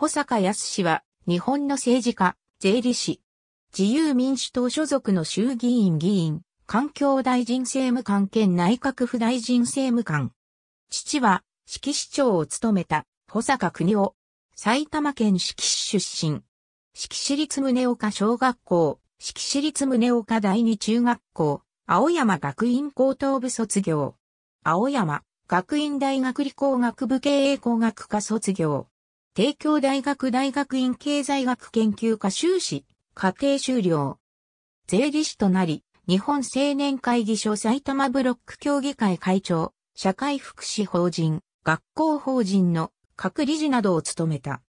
保坂康氏は、日本の政治家、税理士、自由民主党所属の衆議院議員、環境大臣政務官兼内閣府大臣政務官。父は、四季市長を務めた、保坂邦夫。埼玉県四季市出身。四季市立宗岡小学校、四季市立宗岡第二中学校、青山学院高等部卒業。青山学院大学理工学部経営工学科卒業。帝京大学大学院経済学研究科修士、家庭修了。税理士となり、日本青年会議所埼玉ブロック協議会会長、社会福祉法人、学校法人の各理事などを務めた。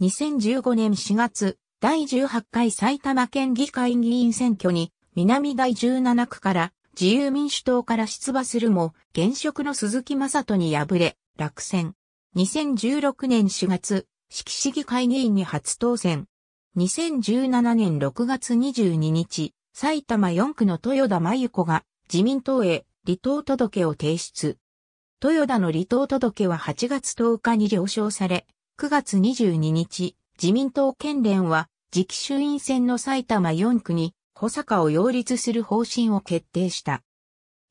2015年4月、第18回埼玉県議会議員選挙に、南第17区から自由民主党から出馬するも、現職の鈴木正人に敗れ、落選。2016年4月、季市議会議員に初当選。2017年6月22日、埼玉4区の豊田真由子が自民党へ離党届を提出。豊田の離党届は8月10日に了承され、9月22日、自民党県連は次期衆院選の埼玉4区に保坂を擁立する方針を決定した。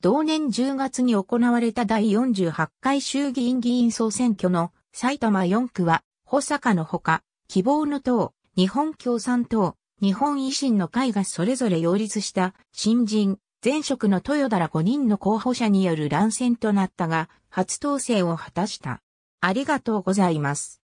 同年10月に行われた第48回衆議院議員総選挙の埼玉4区は、保坂のほか、希望の党、日本共産党、日本維新の会がそれぞれ擁立した新人、前職の豊田ら5人の候補者による乱戦となったが、初当選を果たした。ありがとうございます。